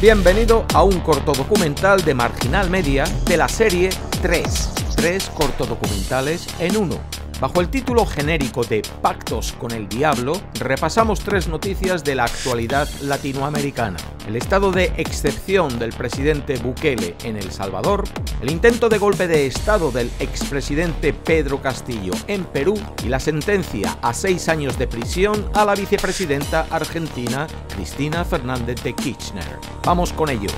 Bienvenido a un cortodocumental de Marginal Media de la serie 3. Tres cortodocumentales en uno Bajo el título genérico de Pactos con el Diablo, repasamos tres noticias de la actualidad latinoamericana. El estado de excepción del presidente Bukele en El Salvador, el intento de golpe de estado del expresidente Pedro Castillo en Perú y la sentencia a seis años de prisión a la vicepresidenta argentina Cristina Fernández de Kirchner. Vamos con ello.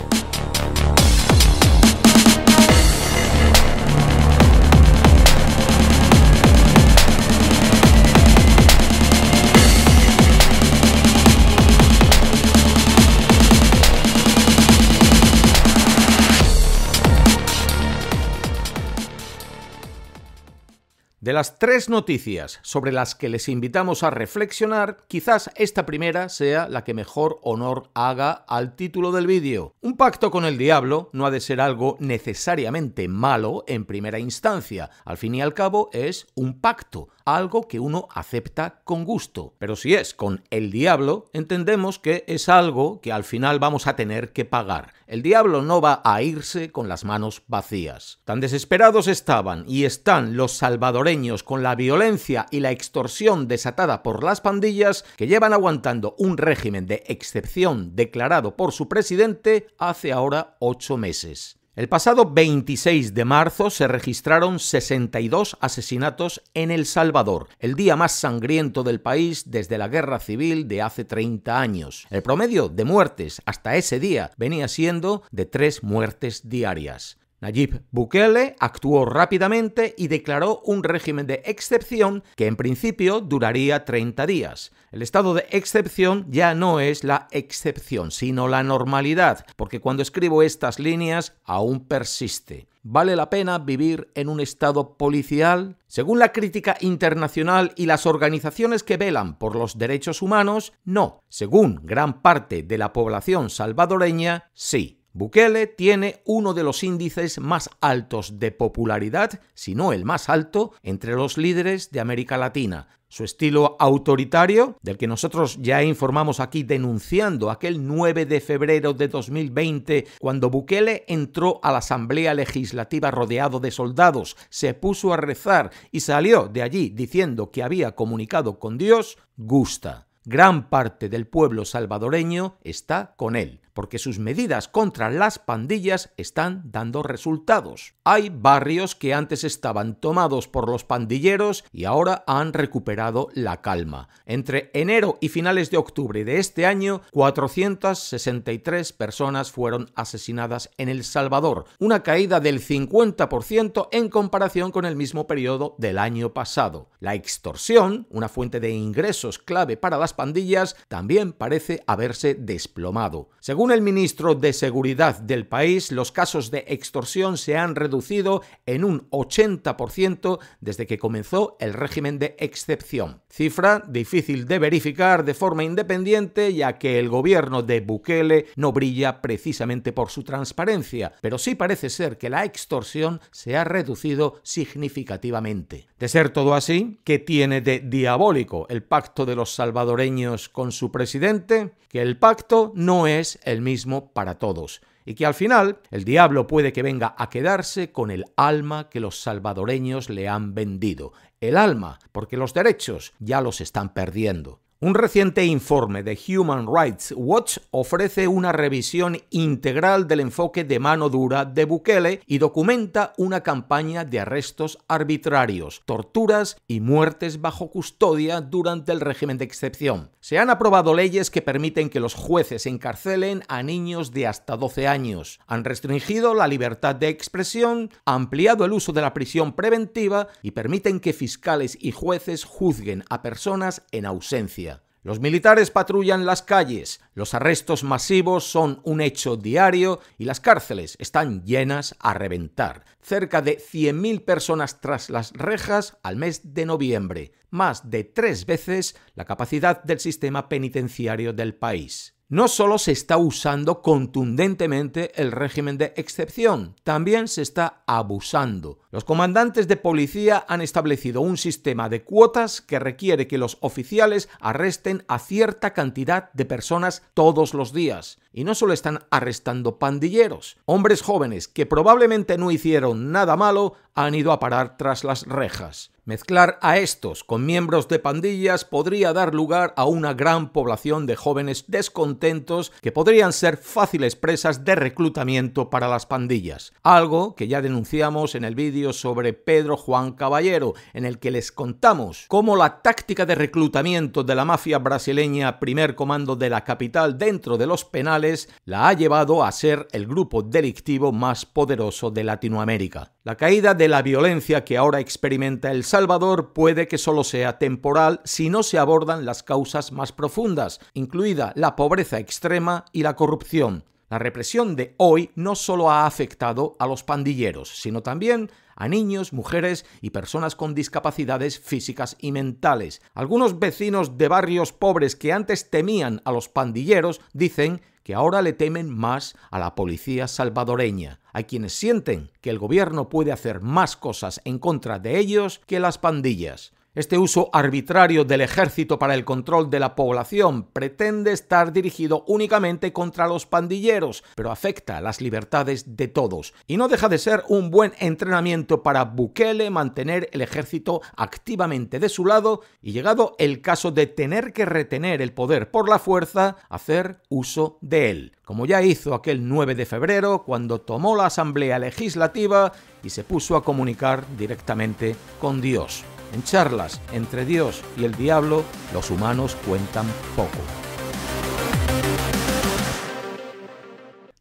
De las tres noticias sobre las que les invitamos a reflexionar, quizás esta primera sea la que mejor honor haga al título del vídeo. Un pacto con el diablo no ha de ser algo necesariamente malo en primera instancia. Al fin y al cabo es un pacto, algo que uno acepta con gusto. Pero si es con el diablo, entendemos que es algo que al final vamos a tener que pagar. El diablo no va a irse con las manos vacías. Tan desesperados estaban y están los salvadoreños con la violencia y la extorsión desatada por las pandillas que llevan aguantando un régimen de excepción declarado por su presidente hace ahora ocho meses. El pasado 26 de marzo se registraron 62 asesinatos en El Salvador, el día más sangriento del país desde la guerra civil de hace 30 años. El promedio de muertes hasta ese día venía siendo de tres muertes diarias. Nayib Bukele actuó rápidamente y declaró un régimen de excepción que en principio duraría 30 días. El estado de excepción ya no es la excepción, sino la normalidad, porque cuando escribo estas líneas aún persiste. ¿Vale la pena vivir en un estado policial? Según la crítica internacional y las organizaciones que velan por los derechos humanos, no. Según gran parte de la población salvadoreña, sí. Bukele tiene uno de los índices más altos de popularidad, si no el más alto, entre los líderes de América Latina. Su estilo autoritario, del que nosotros ya informamos aquí denunciando aquel 9 de febrero de 2020, cuando Bukele entró a la Asamblea Legislativa rodeado de soldados, se puso a rezar y salió de allí diciendo que había comunicado con Dios, gusta. Gran parte del pueblo salvadoreño está con él porque sus medidas contra las pandillas están dando resultados. Hay barrios que antes estaban tomados por los pandilleros y ahora han recuperado la calma. Entre enero y finales de octubre de este año, 463 personas fueron asesinadas en El Salvador, una caída del 50% en comparación con el mismo periodo del año pasado. La extorsión, una fuente de ingresos clave para las pandillas, también parece haberse desplomado. Según el ministro de Seguridad del país, los casos de extorsión se han reducido en un 80% desde que comenzó el régimen de excepción. Cifra difícil de verificar de forma independiente ya que el gobierno de Bukele no brilla precisamente por su transparencia, pero sí parece ser que la extorsión se ha reducido significativamente. De ser todo así, ¿qué tiene de diabólico el pacto de los salvadoreños con su presidente? Que el pacto no es el el mismo para todos, y que al final el diablo puede que venga a quedarse con el alma que los salvadoreños le han vendido, el alma, porque los derechos ya los están perdiendo. Un reciente informe de Human Rights Watch ofrece una revisión integral del enfoque de mano dura de Bukele y documenta una campaña de arrestos arbitrarios, torturas y muertes bajo custodia durante el régimen de excepción. Se han aprobado leyes que permiten que los jueces encarcelen a niños de hasta 12 años, han restringido la libertad de expresión, ampliado el uso de la prisión preventiva y permiten que fiscales y jueces juzguen a personas en ausencia. Los militares patrullan las calles, los arrestos masivos son un hecho diario y las cárceles están llenas a reventar. Cerca de 100.000 personas tras las rejas al mes de noviembre, más de tres veces la capacidad del sistema penitenciario del país. No solo se está usando contundentemente el régimen de excepción, también se está abusando. Los comandantes de policía han establecido un sistema de cuotas que requiere que los oficiales arresten a cierta cantidad de personas todos los días. Y no solo están arrestando pandilleros, hombres jóvenes que probablemente no hicieron nada malo han ido a parar tras las rejas. Mezclar a estos con miembros de pandillas podría dar lugar a una gran población de jóvenes descontentos que podrían ser fáciles presas de reclutamiento para las pandillas, algo que ya denunciamos en el vídeo sobre Pedro Juan Caballero, en el que les contamos cómo la táctica de reclutamiento de la mafia brasileña primer comando de la capital dentro de los penales la ha llevado a ser el grupo delictivo más poderoso de Latinoamérica. La caída de la violencia que ahora experimenta el Salvador puede que solo sea temporal si no se abordan las causas más profundas, incluida la pobreza extrema y la corrupción. La represión de hoy no solo ha afectado a los pandilleros, sino también a niños, mujeres y personas con discapacidades físicas y mentales. Algunos vecinos de barrios pobres que antes temían a los pandilleros dicen que ahora le temen más a la policía salvadoreña. Hay quienes sienten que el gobierno puede hacer más cosas en contra de ellos que las pandillas. Este uso arbitrario del ejército para el control de la población pretende estar dirigido únicamente contra los pandilleros, pero afecta las libertades de todos y no deja de ser un buen entrenamiento para Bukele mantener el ejército activamente de su lado y llegado el caso de tener que retener el poder por la fuerza, hacer uso de él, como ya hizo aquel 9 de febrero cuando tomó la Asamblea Legislativa y se puso a comunicar directamente con Dios. En charlas entre Dios y el diablo, los humanos cuentan poco.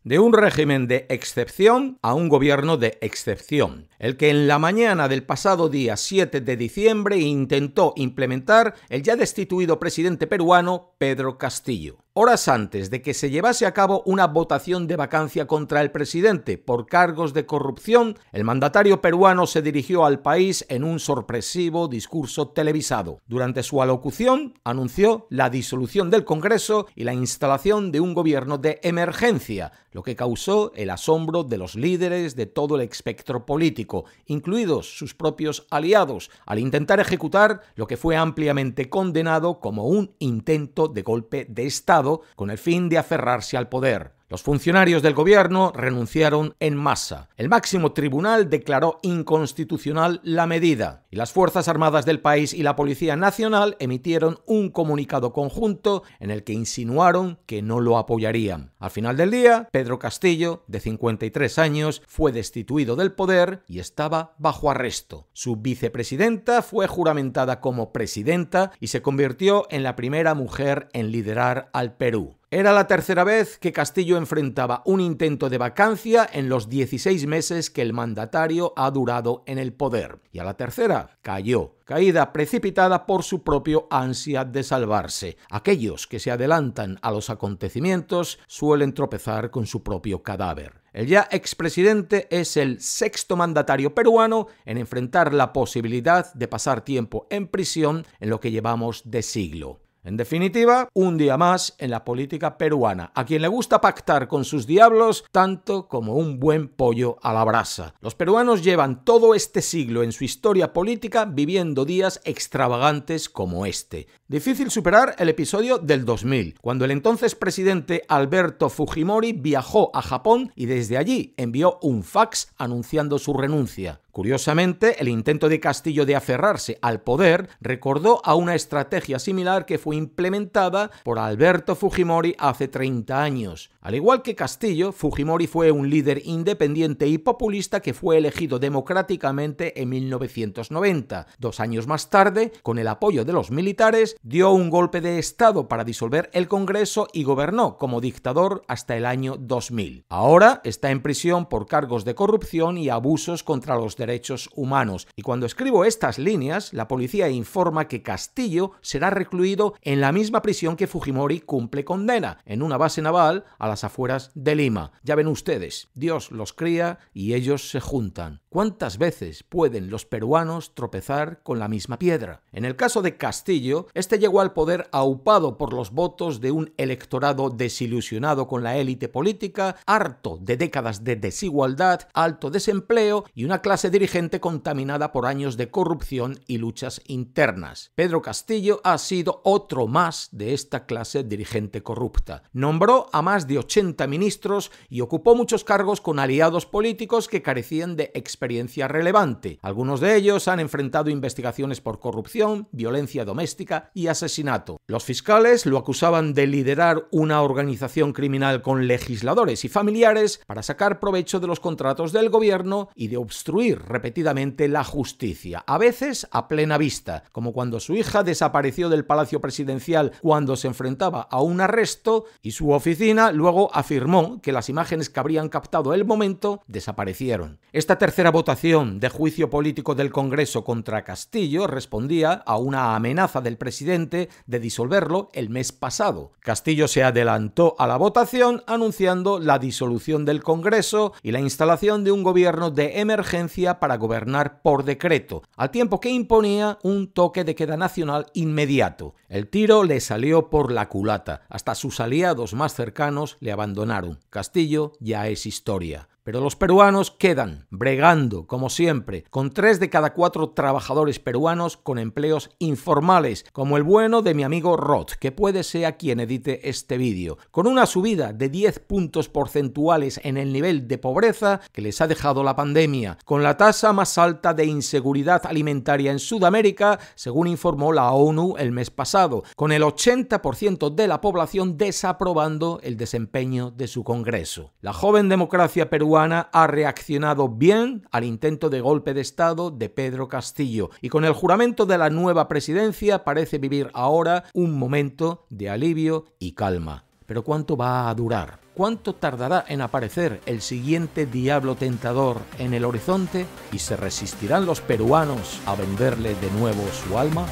de un régimen de excepción a un gobierno de excepción, el que en la mañana del pasado día 7 de diciembre intentó implementar el ya destituido presidente peruano Pedro Castillo horas antes de que se llevase a cabo una votación de vacancia contra el presidente por cargos de corrupción, el mandatario peruano se dirigió al país en un sorpresivo discurso televisado. Durante su alocución anunció la disolución del Congreso y la instalación de un gobierno de emergencia, lo que causó el asombro de los líderes de todo el espectro político, incluidos sus propios aliados, al intentar ejecutar lo que fue ampliamente condenado como un intento de golpe de Estado con el fin de aferrarse al poder. Los funcionarios del gobierno renunciaron en masa. El máximo tribunal declaró inconstitucional la medida y las Fuerzas Armadas del país y la Policía Nacional emitieron un comunicado conjunto en el que insinuaron que no lo apoyarían. Al final del día, Pedro Castillo, de 53 años, fue destituido del poder y estaba bajo arresto. Su vicepresidenta fue juramentada como presidenta y se convirtió en la primera mujer en liderar al Perú. Era la tercera vez que Castillo enfrentaba un intento de vacancia en los 16 meses que el mandatario ha durado en el poder. Y a la tercera cayó, caída precipitada por su propio ansia de salvarse. Aquellos que se adelantan a los acontecimientos suelen tropezar con su propio cadáver. El ya expresidente es el sexto mandatario peruano en enfrentar la posibilidad de pasar tiempo en prisión en lo que llevamos de siglo. En definitiva, un día más en la política peruana, a quien le gusta pactar con sus diablos tanto como un buen pollo a la brasa. Los peruanos llevan todo este siglo en su historia política viviendo días extravagantes como este. Difícil superar el episodio del 2000, cuando el entonces presidente Alberto Fujimori viajó a Japón y desde allí envió un fax anunciando su renuncia. Curiosamente, el intento de Castillo de aferrarse al poder recordó a una estrategia similar que fue implementada por Alberto Fujimori hace 30 años. Al igual que Castillo, Fujimori fue un líder independiente y populista que fue elegido democráticamente en 1990. Dos años más tarde, con el apoyo de los militares, dio un golpe de Estado para disolver el Congreso y gobernó como dictador hasta el año 2000. Ahora está en prisión por cargos de corrupción y abusos contra los derechos humanos. Y cuando escribo estas líneas, la policía informa que Castillo será recluido en la misma prisión que Fujimori cumple condena, en una base naval a las afueras de Lima. Ya ven ustedes, Dios los cría y ellos se juntan. ¿Cuántas veces pueden los peruanos tropezar con la misma piedra? En el caso de Castillo, este llegó al poder aupado por los votos de un electorado desilusionado con la élite política, harto de décadas de desigualdad, alto desempleo y una clase de dirigente contaminada por años de corrupción y luchas internas. Pedro Castillo ha sido otro más de esta clase dirigente corrupta. Nombró a más de 80 ministros y ocupó muchos cargos con aliados políticos que carecían de experiencia relevante. Algunos de ellos han enfrentado investigaciones por corrupción, violencia doméstica y asesinato. Los fiscales lo acusaban de liderar una organización criminal con legisladores y familiares para sacar provecho de los contratos del gobierno y de obstruir repetidamente la justicia, a veces a plena vista, como cuando su hija desapareció del Palacio Presidencial cuando se enfrentaba a un arresto y su oficina luego afirmó que las imágenes que habrían captado el momento desaparecieron. Esta tercera votación de juicio político del Congreso contra Castillo respondía a una amenaza del presidente de disolverlo el mes pasado. Castillo se adelantó a la votación anunciando la disolución del Congreso y la instalación de un gobierno de emergencia para gobernar por decreto, al tiempo que imponía un toque de queda nacional inmediato. El tiro le salió por la culata, hasta sus aliados más cercanos le abandonaron. Castillo ya es historia. Pero los peruanos quedan bregando, como siempre, con tres de cada cuatro trabajadores peruanos con empleos informales, como el bueno de mi amigo Roth, que puede ser quien edite este vídeo, con una subida de 10 puntos porcentuales en el nivel de pobreza que les ha dejado la pandemia, con la tasa más alta de inseguridad alimentaria en Sudamérica, según informó la ONU el mes pasado, con el 80% de la población desaprobando el desempeño de su Congreso. La joven democracia peruana peruana ha reaccionado bien al intento de golpe de Estado de Pedro Castillo y con el juramento de la nueva presidencia parece vivir ahora un momento de alivio y calma. Pero ¿cuánto va a durar? ¿Cuánto tardará en aparecer el siguiente diablo tentador en el horizonte? ¿Y se resistirán los peruanos a venderle de nuevo su alma?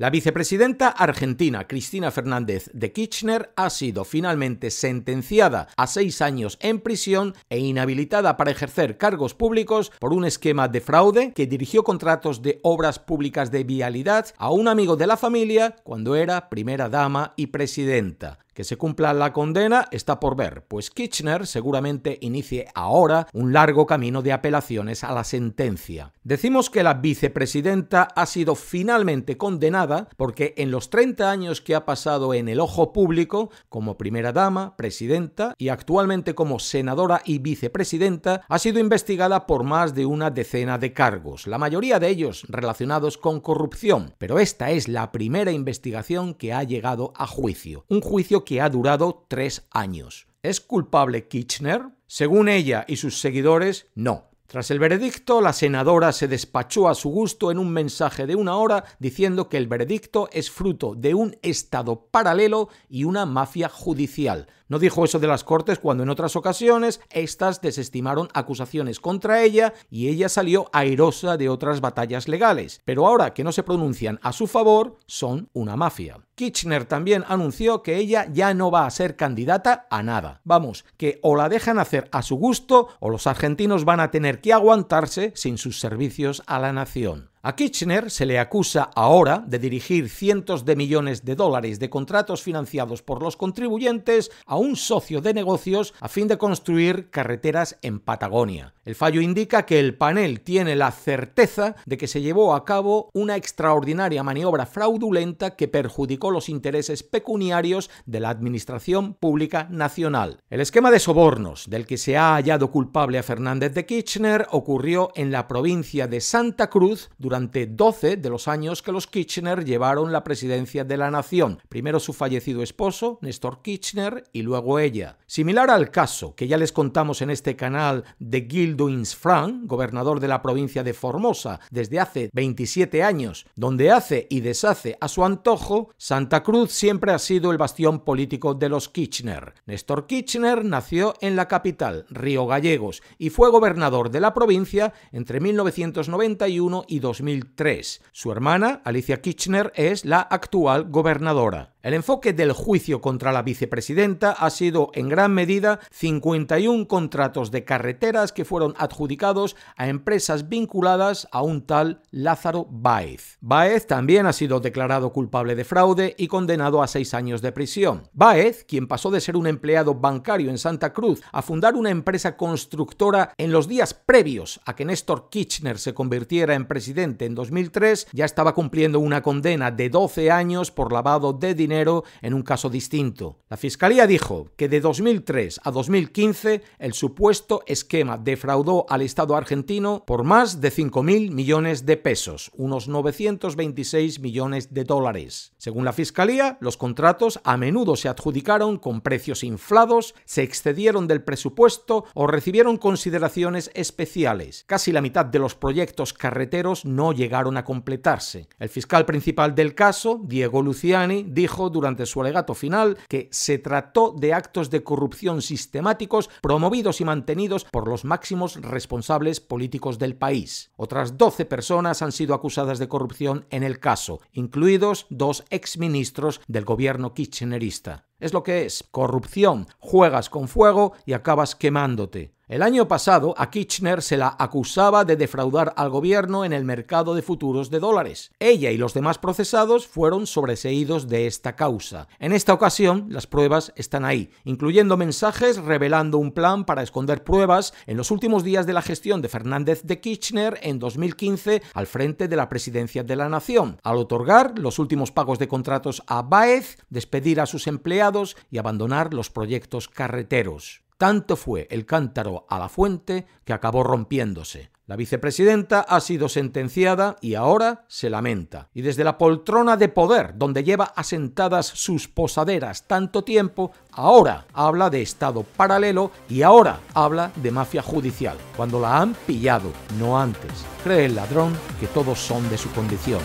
La vicepresidenta argentina Cristina Fernández de Kirchner ha sido finalmente sentenciada a seis años en prisión e inhabilitada para ejercer cargos públicos por un esquema de fraude que dirigió contratos de obras públicas de vialidad a un amigo de la familia cuando era primera dama y presidenta. Que se cumpla la condena está por ver, pues Kirchner seguramente inicie ahora un largo camino de apelaciones a la sentencia. Decimos que la vicepresidenta ha sido finalmente condenada porque en los 30 años que ha pasado en el ojo público, como primera dama, presidenta y actualmente como senadora y vicepresidenta, ha sido investigada por más de una decena de cargos, la mayoría de ellos relacionados con corrupción, pero esta es la primera investigación que ha llegado a juicio, un juicio que ha durado tres años. ¿Es culpable Kirchner? Según ella y sus seguidores, no. Tras el veredicto, la senadora se despachó a su gusto en un mensaje de una hora diciendo que el veredicto es fruto de un Estado paralelo y una mafia judicial, no dijo eso de las Cortes cuando en otras ocasiones estas desestimaron acusaciones contra ella y ella salió airosa de otras batallas legales. Pero ahora que no se pronuncian a su favor, son una mafia. Kirchner también anunció que ella ya no va a ser candidata a nada. Vamos, que o la dejan hacer a su gusto o los argentinos van a tener que aguantarse sin sus servicios a la nación. A Kitchener se le acusa ahora de dirigir cientos de millones de dólares de contratos financiados por los contribuyentes a un socio de negocios a fin de construir carreteras en Patagonia. El fallo indica que el panel tiene la certeza de que se llevó a cabo una extraordinaria maniobra fraudulenta que perjudicó los intereses pecuniarios de la Administración Pública Nacional. El esquema de sobornos del que se ha hallado culpable a Fernández de Kirchner ocurrió en la provincia de Santa Cruz durante 12 de los años que los Kirchner llevaron la presidencia de la nación, primero su fallecido esposo, Néstor Kirchner, y luego ella. Similar al caso que ya les contamos en este canal de Gilduins Frank, gobernador de la provincia de Formosa desde hace 27 años, donde hace y deshace a su antojo, Santa Cruz siempre ha sido el bastión político de los Kirchner. Néstor Kirchner nació en la capital, Río Gallegos, y fue gobernador de la provincia entre 1991 y 2000 2003. Su hermana, Alicia Kirchner, es la actual gobernadora. El enfoque del juicio contra la vicepresidenta ha sido en gran medida 51 contratos de carreteras que fueron adjudicados a empresas vinculadas a un tal Lázaro Baez. Baez también ha sido declarado culpable de fraude y condenado a seis años de prisión. Baez, quien pasó de ser un empleado bancario en Santa Cruz a fundar una empresa constructora en los días previos a que Néstor Kirchner se convirtiera en presidente en 2003 ya estaba cumpliendo una condena de 12 años por lavado de dinero en un caso distinto. La Fiscalía dijo que de 2003 a 2015 el supuesto esquema defraudó al Estado argentino por más de 5.000 millones de pesos, unos 926 millones de dólares. Según la Fiscalía, los contratos a menudo se adjudicaron con precios inflados, se excedieron del presupuesto o recibieron consideraciones especiales. Casi la mitad de los proyectos carreteros no no llegaron a completarse. El fiscal principal del caso, Diego Luciani, dijo durante su alegato final que se trató de actos de corrupción sistemáticos promovidos y mantenidos por los máximos responsables políticos del país. Otras 12 personas han sido acusadas de corrupción en el caso, incluidos dos exministros del gobierno kirchnerista. Es lo que es, corrupción, juegas con fuego y acabas quemándote. El año pasado a Kirchner se la acusaba de defraudar al gobierno en el mercado de futuros de dólares. Ella y los demás procesados fueron sobreseídos de esta causa. En esta ocasión las pruebas están ahí, incluyendo mensajes revelando un plan para esconder pruebas en los últimos días de la gestión de Fernández de Kirchner en 2015 al frente de la presidencia de la nación, al otorgar los últimos pagos de contratos a Baez, despedir a sus empleados y abandonar los proyectos carreteros. Tanto fue el cántaro a la fuente que acabó rompiéndose. La vicepresidenta ha sido sentenciada y ahora se lamenta. Y desde la poltrona de poder, donde lleva asentadas sus posaderas tanto tiempo, ahora habla de Estado paralelo y ahora habla de mafia judicial, cuando la han pillado, no antes. Cree el ladrón que todos son de su condición.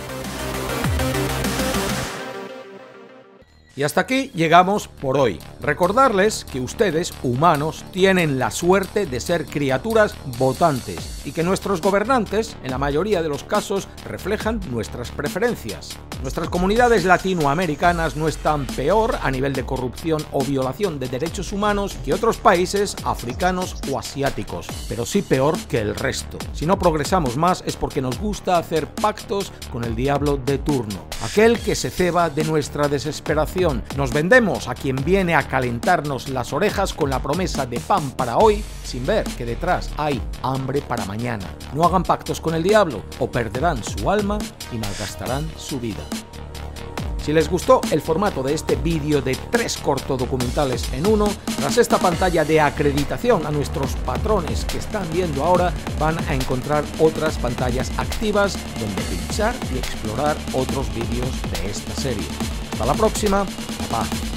Y hasta aquí llegamos por hoy. Recordarles que ustedes, humanos, tienen la suerte de ser criaturas votantes y que nuestros gobernantes, en la mayoría de los casos, reflejan nuestras preferencias. Nuestras comunidades latinoamericanas no están peor a nivel de corrupción o violación de derechos humanos que otros países africanos o asiáticos, pero sí peor que el resto. Si no progresamos más es porque nos gusta hacer pactos con el diablo de turno, aquel que se ceba de nuestra desesperación nos vendemos a quien viene a calentarnos las orejas con la promesa de pan para hoy, sin ver que detrás hay hambre para mañana. No hagan pactos con el diablo, o perderán su alma y malgastarán su vida. Si les gustó el formato de este vídeo de tres cortodocumentales en uno, tras esta pantalla de acreditación a nuestros patrones que están viendo ahora, van a encontrar otras pantallas activas donde pinchar y explorar otros vídeos de esta serie. Hasta la próxima. pa.